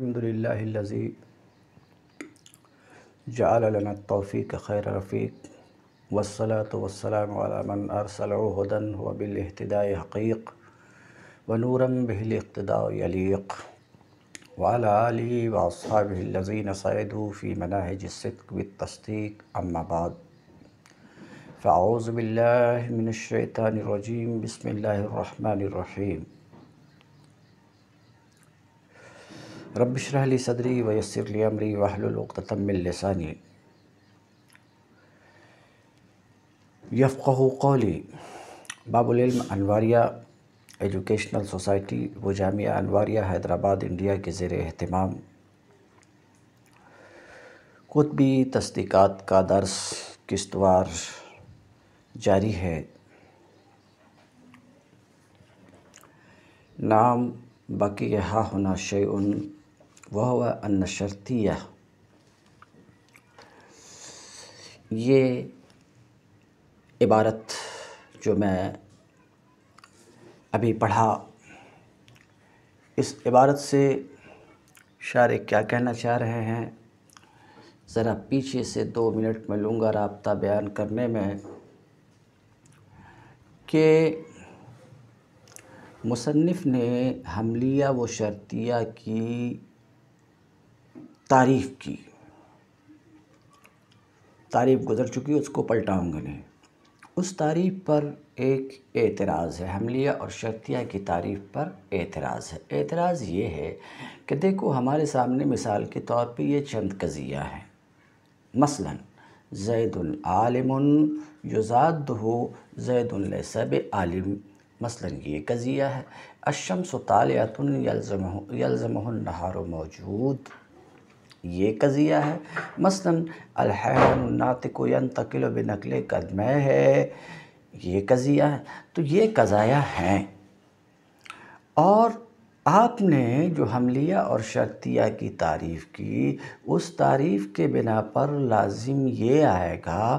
الحمد لله الذي جعل لنا التوفيق خير رفيق والصلاة والسلام على من أرسله هدى وبالاهتداء حقيق ونورا به الاقتداء يليق وعلى آله وأصحابه الذين صعدوا في مناهج الصدق بالتصديق أما بعد فأعوذ بالله من الشيطان الرجيم بسم الله الرحمن الرحيم रबशरली सदरी वयसरली वाहलतमिलसानी यफ़ कौली बाबुलम अनवारिया educational society व Jamia अनवारिया Hyderabad India के ज़ेर अहतमाम कुतबी तस्दीक़ात का दर्स किस्तवार जारी है नाम बाकी यहाँ होना शे उन वह अन्न शर्तिया ये इबारत जो मैं अभी पढ़ा इस इबारत से शारे क्या कहना चाह रहे हैं ज़रा पीछे से दो मिनट में लूँगा रबता बयान करने में कि मुसनफ़ ने हमलिया व शर्तिया की तारीफ़ की तारीफ़ गुज़र चुकी उसको पलटाऊंगा नहीं उस तारीफ़ पर एक एतराज़ है हमलिया और शक्तिया की तारीफ़ पर एतराज़ है एतराज़ ये है कि देखो हमारे सामने मिसाल के तौर पे ये चंद कज़िया है मसलन जैदालम युजाद हो ज़ैदब आलिम मसलन ये कज़िया है अशम तालतन यलज़म यलज़म नहार मौजूद ये कज़िया है मसलन अलहनात को तकिल नकल कदम है ये कज़िया है तो ये कज़ाया हैं और आपने जो हमलिया और शक्तिया की तारीफ़ की उस तारीफ़ के बिना पर लाजिम ये आएगा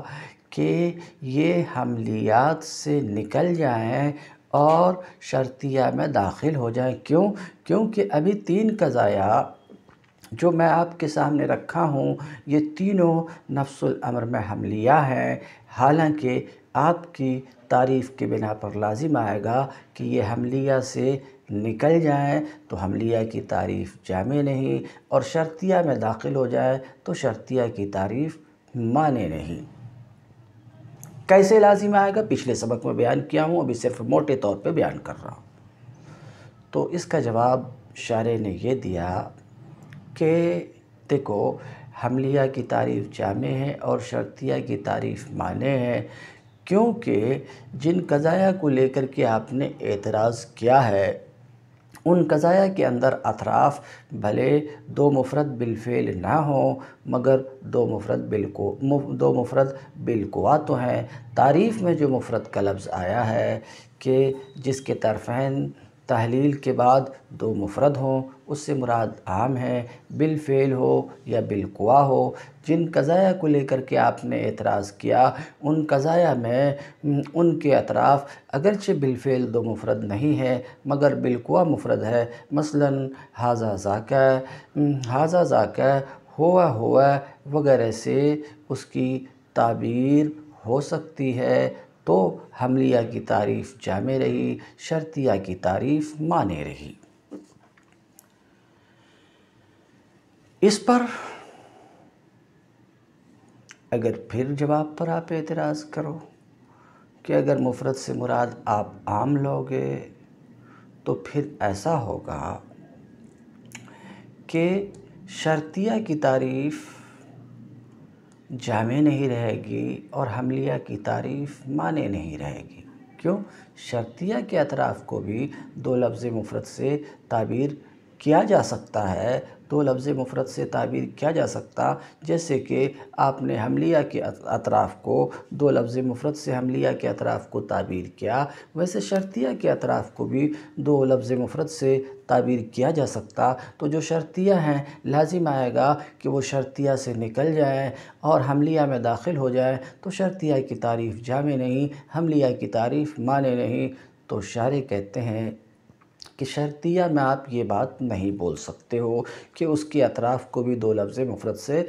कि ये हमलियात से निकल जाएं और शर्तिया में दाखिल हो जाएं क्यों क्योंकि अभी तीन कज़ाया जो मैं आपके सामने रखा हूँ ये तीनों नफ्सुल अमर में लिया हैं हालांकि आपकी तारीफ़ के बिना पर लाजिम आएगा कि ये हमलिया से निकल जाएँ तो हमलिया की तारीफ़ जामे नहीं और शर्तिया में दाखिल हो जाए तो शर्तिया की तारीफ़ माने नहीं कैसे लाजिम आएगा पिछले सबक में बयान किया हूँ अभी सिर्फ मोटे तौर पे बयान कर रहा हूँ तो इसका जवाब शारे ने यह दिया के देखो हमलिया की तारीफ़ जामे है और शर्तिया की तारीफ़ माने हैं क्योंकि जिन कज़ाया को लेकर के आपने एतराज़ किया है उन कज़ाया के अंदर अतराफ़ भले दो मुफरत बिलफ़ेल ना हो मगर दो मुफरत बिल को दो मुफरत बिल्कुआ तो हैं तारीफ़ में जो मुफरत का लफ्ज़ आया है कि जिसके तरफ़ैन तहलील के बाद दो मुफरत हों उससे मुराद आम है फेल हो या बिलकुआ हो जिन कज़ाया को लेकर के आपने एतराज़ किया उन कज़ाया में उनके अतराफ़ अगरचे बिलफ़ेल दो मुफरद नहीं है मगर बिलकुआ मुफरद है मसलन हाजा जाका हाजा जाका हुआ हुआ वगैरह से उसकी ताबीर हो सकती है तो हमलिया की तारीफ़ जामे रही शर्तिया की तारीफ़ माने रही इस पर अगर फिर जवाब पर आप एतराज़ करो कि अगर मुफरत से मुराद आप आम लोगे तो फिर ऐसा होगा कि शर्तिया की तारीफ़ जामे नहीं रहेगी और हमलिया की तारीफ़ माने नहीं रहेगी क्यों शर्तिया के अतराफ़ को भी दो लफ्ज़ मुफरत से ताबीर किया जा सकता है तो लफ्ज़ मुफरत से ताबीर किया जा सकता जैसे कि आपने हमलिया के अतराफ़ को दो लफ्ज़ मुफरत से हमलिया के अतराफ़ को ताबीर किया वैसे शर्तिया के अतराफ़ को भी दो लफ्ज़ मुफरत से ताबीर किया जा सकता तो जो शर्तियाँ हैं लाजिम आएगा कि वो शर्तिया से निकल जाएँ और हमलिया में दाखिल हो जाएँ तो शर्तिया की तारीफ़ जामे नहीं हमलिया की तारीफ़ माने नहीं तो शारे कहते हैं कि शर्तिया में आप ये बात नहीं बोल सकते हो कि उसके अतराफ़ को भी दो लफ्ज़ मुफरत से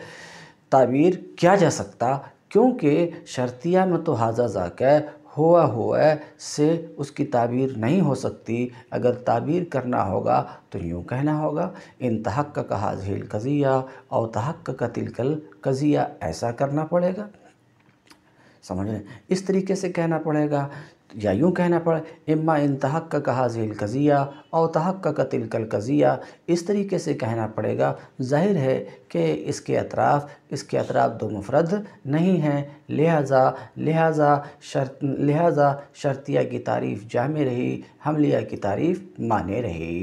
ताबीर किया जा सकता क्योंकि शर्तिया में तो हाजा जाकर हुआ हुआ से उसकी ताबीर नहीं हो सकती अगर ताबीर करना होगा तो यूँ कहना होगा इन तहक़ का कहा झील कज़िया और तहक़ का तिलकल कज़िया ऐसा करना पड़ेगा समझ रहे इस तरीके से कहना पड़ेगा या यूँ कहना पड़े इम्मा इन तहक़ का झील कज़िया और तहक़ का तिलकल कज़िया इस तरीके से कहना पड़ेगा ज़ाहिर है कि इसके अतराफ़ इसके अतराफ़ दो मुफरद नहीं हैं लिहाजा लिहाजा शर्त लिहाजा शर्तिया की तारीफ़ जाम रही हमलिया की तारीफ़ माने रही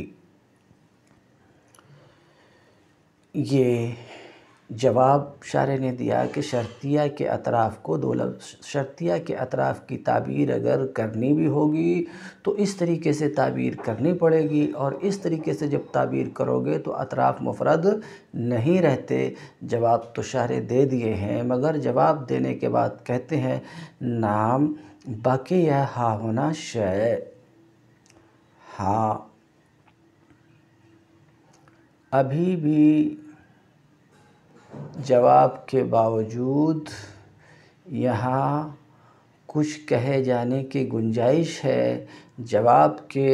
ये जवाब शारे ने दिया कि शर्तिया के अतराफ़ को दो लफ शर्तिया के अतराफ़ की ताबीर अगर करनी भी होगी तो इस तरीके से ताबीर करनी पड़ेगी और इस तरीके से जब ताबीर करोगे तो अतराफ़ मुफरद नहीं रहते जवाब तो शारे दे दिए हैं मगर जवाब देने के बाद कहते हैं नाम बाकी यह हा होना शय हा अभी भी जवाब के बावजूद यहाँ कुछ कहे जाने की गुंजाइश है जवाब के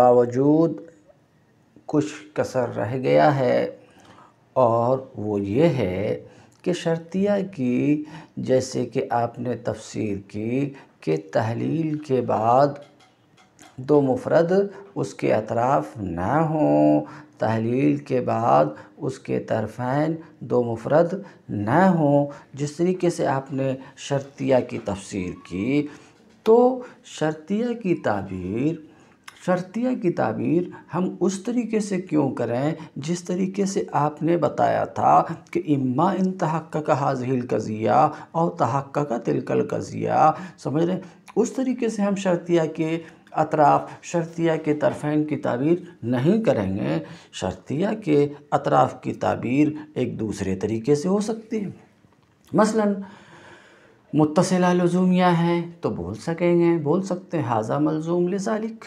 बावजूद कुछ कसर रह गया है और वो ये है कि शर्तिया की जैसे कि आपने तफसीर की कि तहलील के बाद दो मुफरद उसके अतराफ़ ना हों तहलील के बाद उसके तरफ़ैन दो मुफ़रद न हों जिस तरीके से आपने शर्तिया की तफसीर की तो शर्तिया की ताबीर शर्तिया की ताबीर हम उस तरीके से क्यों करें जिस तरीके से आपने बताया था कि इम्मा इन तहक़ हाजिल कज़िया और तहक़ तिलकल कज़िया समझ रहे उस तरीके से हम शर्तिया के अतराफ़ शर्तिया के तरफ़ैन की ताबीर नहीं करेंगे शर्तिया के अतराफ़ की ताबीर एक दूसरे तरीके से हो सकती है मसलन मुतसला लजूमिया है तो बोल सकेंगे बोल सकते हैं हाजा मलजूम लजालिक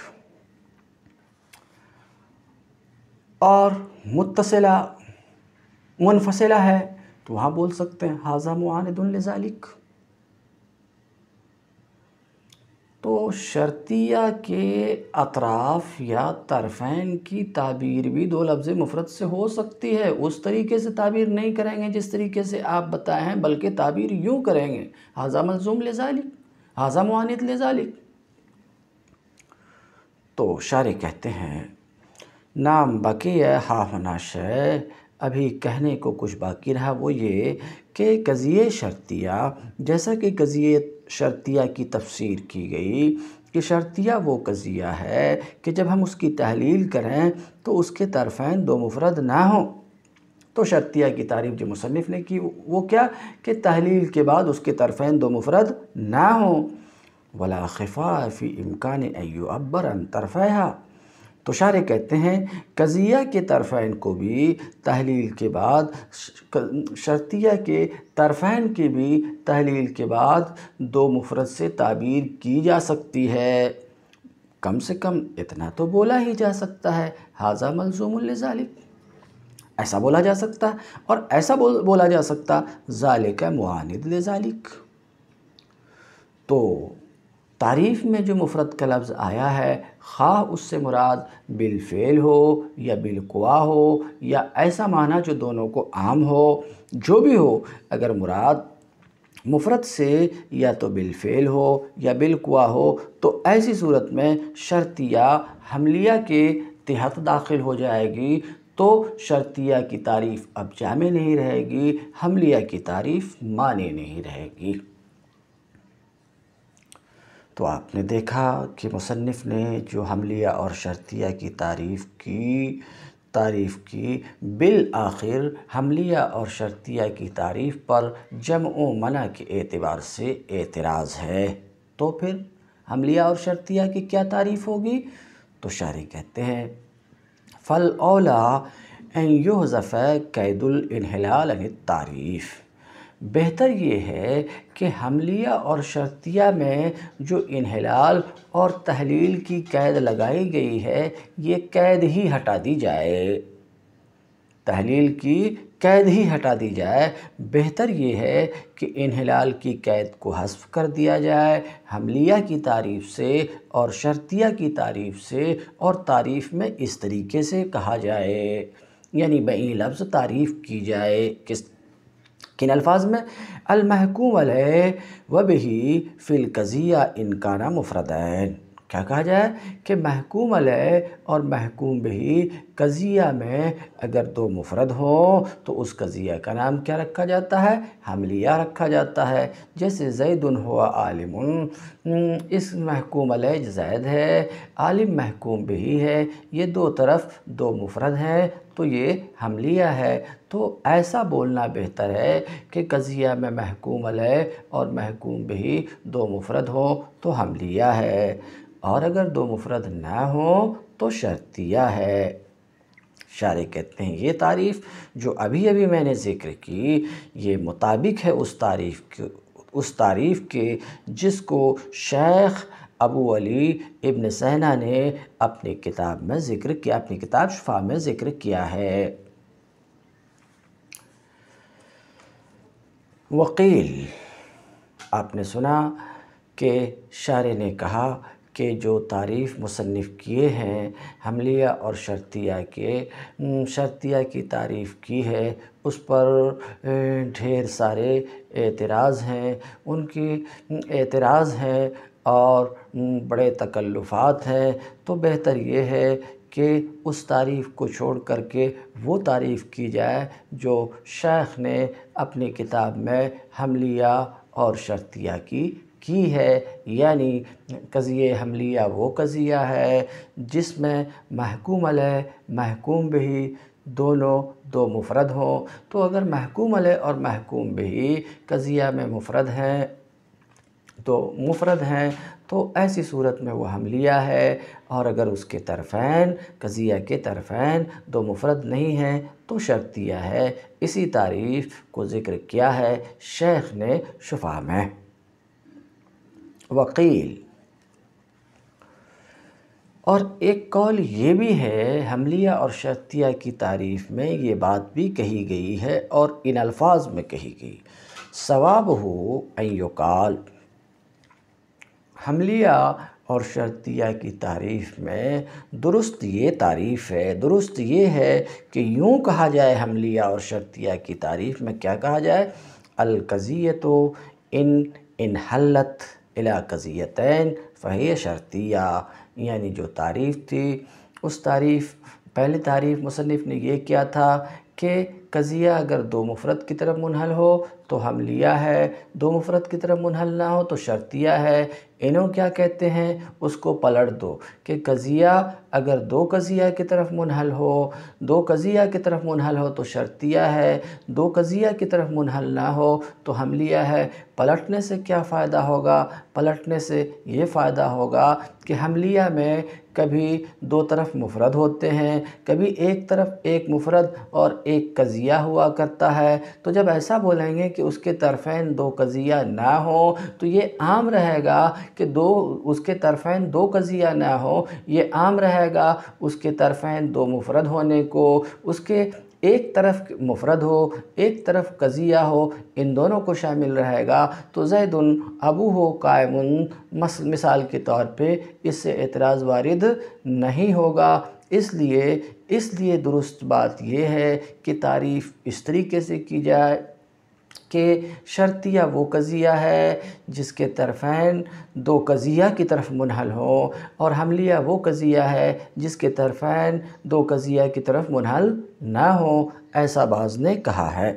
और मुतसला मुनफसला है तो वहाँ बोल सकते हैं हाजा मुआनदुल तो शर्तिया के अतराफ़ या तरफ़ैन की ताबीर भी दो लफ्ज़ मुफरत से हो सकती है उस तरीके से ताबीर नहीं करेंगे जिस तरीके से आप बताए हैं बल्कि ताबीर यूँ करेंगे हाजा मलजूम लेजालिक हाजा ले लेजालिक तो शारे कहते हैं नाम बकी है हा होना शे अभी कहने को कुछ बाकी रहा वो ये कि कज़िए शर्तिया जैसा कि कज़िए शर्तिया की तफसीर की गई कि शर्तिया वो कज़िया है कि जब हम उसकी तहलील करें तो उसके तरफ़ैन दो मुफरद ना हों तो शर्तिया की तारीफ जो मुसनफ़ ने की वो क्या कि तहलील के बाद उसके तरफ़ैन दो मुफरद ना हों वला खिफाफ़ी फ़ी इम्कान अबर अन तरफ़ा तो शार कहते हैं कज़िया के तरफ़ैन को भी तहलील के बाद शर्तिया के तरफ़ैन की भी तहलील के बाद दो मुफरत से ताबीर की जा सकती है कम से कम इतना तो बोला ही जा सकता है हाजा मलजूमजालिक ऐसा बोला जा सकता और ऐसा बोल बोला जा सकता ज़ालिक मानद लजालिक तो तारीफ़ में जो मुफरत का लफ्ज़ आया है खा उससे मुराद बिलफ़ेल हो या बिलकुआ हो या ऐसा माना जो दोनों को आम हो जो भी हो अगर मुराद मुफरत से या तो बिलफ़ेल हो या बिलकुआ हो तो ऐसी सूरत में शर्तिया हमलिया के तहत दाखिल हो जाएगी तो शर्तिया की तारीफ़ अब जामे नहीं रहेगी हमलिया की तारीफ़ माने नहीं रहेगी तो आपने देखा कि मुसनफ़ ने जो हमलिया और शर्तिया की तारीफ़ की तारीफ़ की बिल आखिर हमलिया और शर्तिया की तारीफ़ पर जम व मना के एतबार से एतराज़ है तो फिर हमलिया और शर्तिया की क्या तारीफ़ होगी तो शारी कहते हैं फ़ल ओला एन यूज़फ़ कैदुल इनहलाल तारीफ़ बेहतर ये है कि हमलिया और शर्तिया में जो इनहलाल और तहलील की कैद लगाई गई है ये कैद ही हटा दी जाए तहलील की कैद ही हटा दी जाए बेहतर ये है कि इनहलाल की कैद को हस्फ कर दिया जाए हमलिया की तारीफ़ से और शर्तिया की तारीफ़ से और तारीफ़ में इस तरीके से कहा जाए यानी बई लफ्ज़ तारीफ़ की जाए किस किन अल्फाज में अलमहकूम वबही फ़िल कज़िया इनकाना मुफरदैन क्या कहा जाए कि महकूम और महकूम बही कज़िया में अगर दो मुफरद हो तो उस कज़िया का नाम क्या रखा जाता है हमलिया रखा जाता है जैसे जैदन हुआ आलिम हम्म, इस महकूम जैद है आलिम महकूम बही है ये दो तरफ दो मुफरद हैं तो ये हमलिया है तो ऐसा बोलना बेहतर है कि कज़िया में महकूम है और महकूम भी दो मुफरद हो तो हमलिया है और अगर दो मुफरद ना हो तो शर्तिया है शारे कहते हैं ये तारीफ़ जो अभी अभी मैंने ज़िक्र की ये मुताबिक है उस तारीफ़ के उस तारीफ़ के जिसको शेख अबू अली इब्न सहना ने अपनी किताब में ज़िक्र किया अपनी किताब शफा में ज़िक्र किया है वकील आपने सुना कि शार ने कहा कि जो तारीफ़ मुसनफ़ किए हैं हमलिया और शर्तिया के शर्तिया की तारीफ़ की है उस पर ढेर सारे एतराज़ हैं उनकी एतराज़ हैं और बड़े तकल्लुफ़ात हैं तो बेहतर ये है कि उस तारीफ़ को छोड़ कर के वो तारीफ़ की जाए जो शेख ने अपनी किताब में हमलिया और शर्तिया की की है यानी कज़िए हमलिया वो कज़िया है जिसमें महकूम अल महकूम भी दोनों दो मुफरद हों तो अगर महकूम अलह और महकूम भी कज़िया में मुफरद हैं तो मुफरद हैं तो ऐसी सूरत में वो हमलिया है और अगर उसके तरफ़ैन कज़िया के तरफ़ैन दो मुफरद नहीं हैं तो शर्तिया है इसी तारीफ़ को ज़िक्र किया है शेख ने शफा में वकील और एक कौल ये भी है हमलिया और शर्तिया की तारीफ़ में ये बात भी कही गई है और इन अल्फाज में कही गई सवाब हो अयोकाल हमलिया और शर्तिया की तारीफ़ में दुरुस्त ये तारीफ़ है दुरुस्त ये है कि यूँ कहा जाए हमलिया और शर्तिया की तारीफ़ में क्या कहा जाए अलकज़ियत इन इन हलत इलाकज़ियत कज़ियतन फ़ही शर्तिया यानी जो तारीफ़ थी उस तारीफ़ पहले तारीफ़ मुसनफ़ ने यह किया था कि कज़िया अगर दो मुफरत की तरफ मुनहल हो तो हमलिया है दो मुफरत की तरफ मुनहल ना हो तो शर्तिया है इन्हों क्या कहते हैं उसको पलट दो कि कज़िया अगर दो कज़िया की तरफ मुनहल हो दो कज़िया की तरफ मुनहल हो तो शर्तिया है दो कज़िया की तरफ मुनहल ना हो तो हमलिया है पलटने से क्या फ़ायदा होगा पलटने से ये फ़ायदा होगा कि हमलिया में कभी दो तरफ मुफरद होते हैं कभी एक तरफ एक मुफरद और एक कज़िया हुआ करता है तो जब ऐसा बोलेंगे कि उसके तरफ़ैन दो कज़िया ना हो तो ये आम रहेगा कि दो उसके तरफ़ैन दो कज़िया ना हो ये आम रहेगा उसके तरफ़ैन दो मुफरद होने को उसके एक तरफ मुफरद हो एक तरफ कज़िया हो इन दोनों को शामिल रहेगा तो जैदन अबू हो कायम मिसाल के तौर पर इससे एतराज़ वारद नहीं होगा इसलिए इसलिए दुरुस्त बात यह है कि तारीफ़ इस तरीके से की जाए के शर्तिया वो कज़िया है जिसके तरफ़ैन दो कज़िया की तरफ मुनहल हो और हमलिया वो कज़िया है जिसके तरफ़ैन दो कज़िया की तरफ मुनहल ना हो ऐसा बाज़ ने कहा है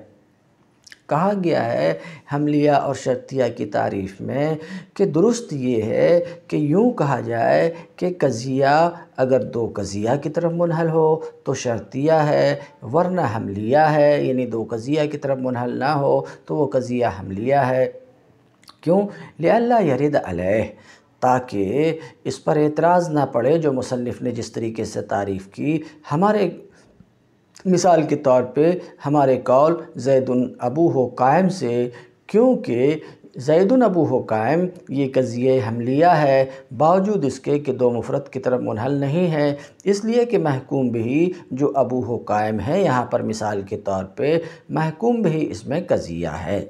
कहा गया है हमलिया और शर्तिया की तारीफ़ में कि दुरुस्त ये है कि यूँ कहा जाए कि कज़िया अगर दो कज़िया की तरफ मुनहल हो तो शर्तिया है वरना हमलिया है यानी दो कज़िया की तरफ मुनहल ना हो तो वो कज़िया हमलिया है क्यों लिया यरिद अलह ताकि इस पर एतराज़ ना पड़े जो मुसनफ़ ने जिस तरीके से तारीफ़ की हमारे मिसाल के तौर पे हमारे कौल जैदुन अबू हो कायम से क्योंकि जैदुन अबू हो कायम ये कज़िए हमलिया है बावजूद इसके कि दो मुफरत की तरफ मुनहल नहीं है इसलिए कि महकूम भी जो अबू हो कायम है यहाँ पर मिसाल के तौर पे महकूम भी इसमें कज़िया है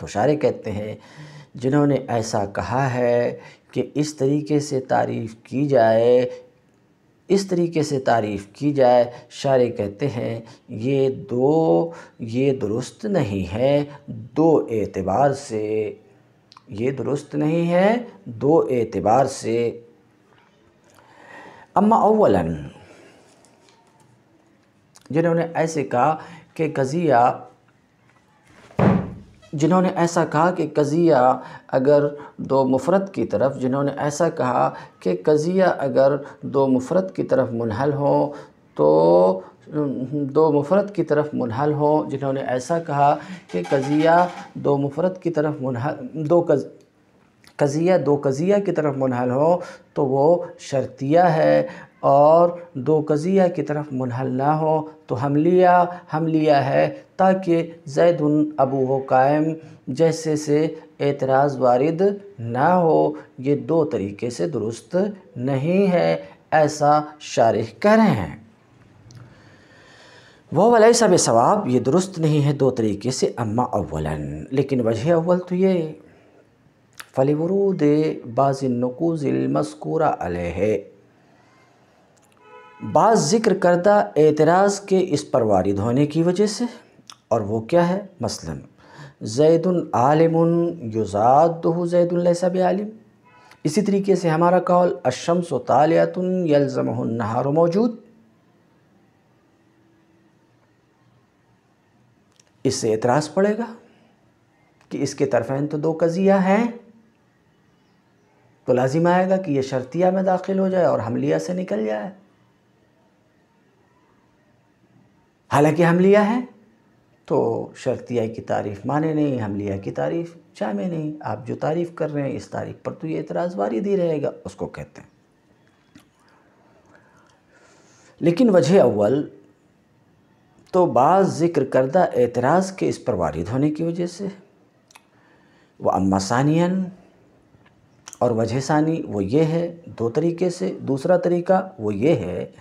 तो शारे कहते हैं जिन्होंने ऐसा कहा है कि इस तरीके से तारीफ़ की जाए इस तरीके से तारीफ़ की जाए शायर कहते हैं ये दो ये दुरुस्त नहीं है दो एतबार से ये दुरुस्त नहीं है दो एतबार से अम्मा अवलन जिन्होंने ऐसे कहा कि गज़िया जिन्होंने ऐसा कहा कि कज़िया अगर दो मुफरत की तरफ जिन्होंने ऐसा कहा कि कज़िया अगर दो मुफरत की तरफ मुनहल हो तो दो मुफरत की तरफ मुनहल हो जिन्होंने ऐसा कहा कि कज़िया दो मुफरत की तरफ मुनहल दो कज़ कज़िया दो कज़िया की तरफ मुनहल हो तो वो शर्तिया है और दो कज़िया की तरफ मुनहल्ला ना हो तो हम लिया हम लिया है ताकि जैद अबू कायम जैसे से एतराज़ वारद ना हो ये दो तरीके से दुरुस्त नहीं है ऐसा शारह कह रहे हैं वो वाले सब सवाब ये दुरुस्त नहीं है दो तरीके से अम्मा अव्वलन लेकिन वजह अव्वल तो ये फ़लिवरूद बाज़ नकूज़ मस्कूरा अलह बाज़ ज़िक्र करदा एतराज़ के इस पर वारिद होने की वजह से और वो क्या है मसलन जैदन युज़ादू युजाद तो आलिम इसी तरीके से हमारा कौल अशम्स तालियातन मौजूद इससे एतराज़ पड़ेगा कि इसके तरफें तो दो कज़िया हैं तो लाजिम आएगा कि यह शर्तिया में दाखिल हो जाए और हमलिया से निकल जाए हालांकि लिया है तो शर्तिया की तारीफ़ माने नहीं हम लिया की तारीफ़ जामे नहीं आप जो तारीफ़ कर रहे हैं इस तारीफ़ पर तो ये एतराज़ वारिद ही रहेगा उसको कहते हैं लेकिन वजह अव्वल तो बाज़ ज़िक्र करदा एतराज़ के इस पर वारिद होने की वजह से वह अम्मा सानियन और वजह सानी वो ये है दो तरीके से दूसरा तरीका वो ये है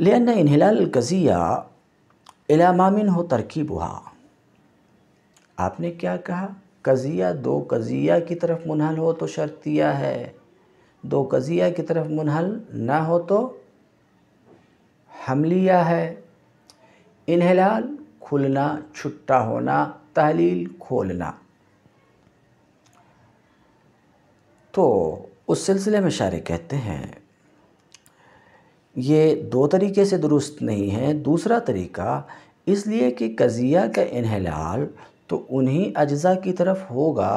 لأن इनहलाल गज़िया इलामामिन हो तरकीबुहा आपने क्या कहा कज़िया दो कज़िया की तरफ मुनहल हो तो शर्तिया है दो कज़िया की तरफ मुनहल ना हो तो हमलिया है इनहलाल खुलना छुट्टा होना तहलील खोलना तो उस सिलसिले में शायर कहते हैं ये दो तरीके से दुरुस्त नहीं है दूसरा तरीका इसलिए कि कज़िया का इनहलाल तो उन्हीं अज्जा की तरफ होगा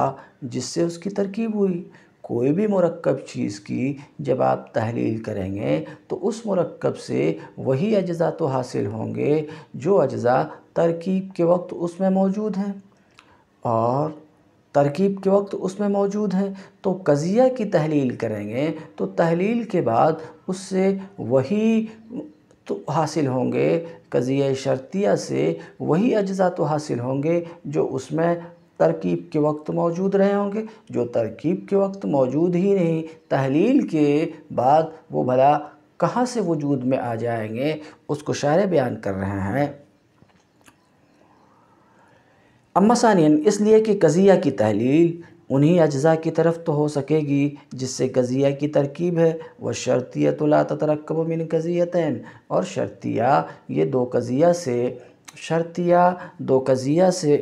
जिससे उसकी तरकीब हुई कोई भी मरकब चीज़ की जब आप तहलील करेंगे तो उस मरक्ब से वही अज्जा तो हासिल होंगे जो अज्जा तरकीब के वक्त उसमें मौजूद हैं और तरकीब के वक्त उसमें मौजूद हैं तो कज़िया की तहलील करेंगे तो तहलील के बाद उससे वही तो हासिल होंगे कज़िया शर्तिया से वही अज्जा तो हासिल होंगे जो उसमें तरकीब के वक्त मौजूद रहे होंगे जो तरकीब के वक्त मौजूद ही नहीं तहलील के बाद वो भला कहाँ से वजूद में आ जाएंगे उसको शायर बयान कर रहे हैं अम्मा सानिया इसलिए कि कज़िया की तहलील उन्हीं अज्जा की तरफ तो हो सकेगी जिससे कज़िया की तरकीब है वह शर्तियत ला ततरकब मिन कज़ियतन और शर्तिया ये दो कज़िया से शर्तिया दो कज़िया से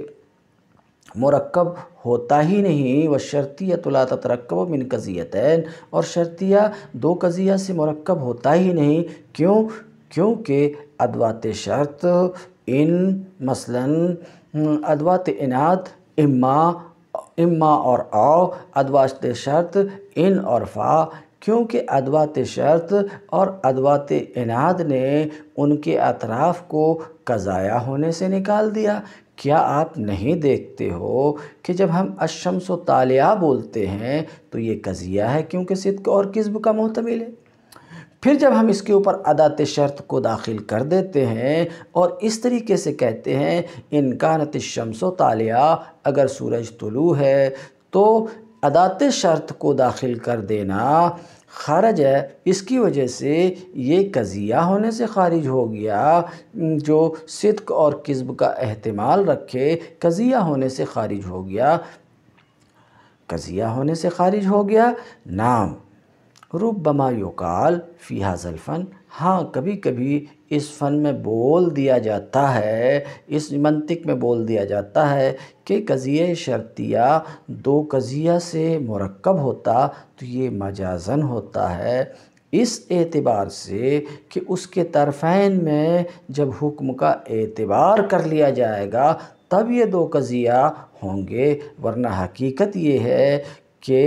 मरकब होता ही नहीं व शर्तिया तरक्ब ततरकब मिन कज़ियतन और शर्तिया दो कज़िया से मरकब होता ही नहीं क्यों क्योंकि अदवात शर्त इन मसलन हम्म, अदवात इनात इम्मा इम्मा और आओ अदवात शर्त इन और फा क्योंकि अदवात शर्त और अदवात इनाद ने उनके अतराफ़ को कज़ाया होने से निकाल दिया क्या आप नहीं देखते हो कि जब हम अशम्स तालिया बोलते हैं तो ये कज़िया है क्योंकि सिद्क और किस्ब का मोहतमिल है फिर जब हम इसके ऊपर अदात शर्त को दाखिल कर देते हैं और इस तरीके से कहते हैं इनकानत शमसो तालिया अगर सूरज तुलू है तो अदात शर्त को दाखिल कर देना खारज है इसकी वजह से ये कज़िया होने से खारिज हो गया जो सिद्क और किस्ब का अहतमाल रखे कज़िया होने से खारिज हो गया कज़िया होने से खारिज हो गया नाम रुबमा युकाल फ़ी हाजल फ़न हाँ कभी कभी इस फ़न में बोल दिया जाता है इस मंतिक में बोल दिया जाता है कि कज़िए शर्तिया दो कज़िया से मरकब होता तो ये मजाजन होता है इस एतबार से कि उसके तरफ़ैन में जब हुक्म का एतबार कर लिया जाएगा तब ये दो कज़िया होंगे वरना हकीकत ये है कि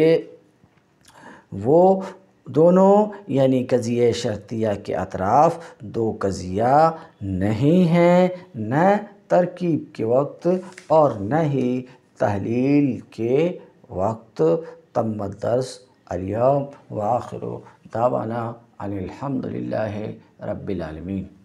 वो दोनों यानी कज़िया शर्तिया के अतराफ़ दो कज़िया नहीं हैं न तरकीब के वक्त और न ही तहलील के वक्त तमदर्स अलियम वाखिर दावाना अनिलहमदिल्ला रबालमीन